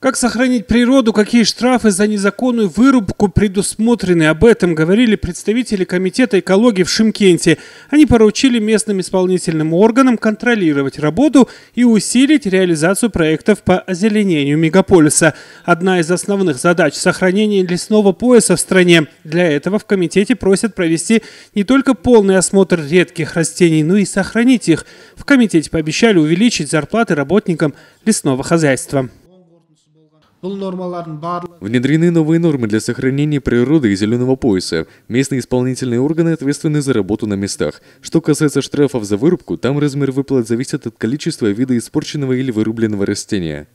Как сохранить природу, какие штрафы за незаконную вырубку предусмотрены? Об этом говорили представители Комитета экологии в Шимкенте. Они поручили местным исполнительным органам контролировать работу и усилить реализацию проектов по озеленению мегаполиса. Одна из основных задач – сохранение лесного пояса в стране. Для этого в комитете просят провести не только полный осмотр редких растений, но и сохранить их. В комитете пообещали увеличить зарплаты работникам лесного хозяйства. Внедрены новые нормы для сохранения природы и зеленого пояса. Местные исполнительные органы ответственны за работу на местах. Что касается штрафов за вырубку, там размер выплат зависит от количества вида испорченного или вырубленного растения.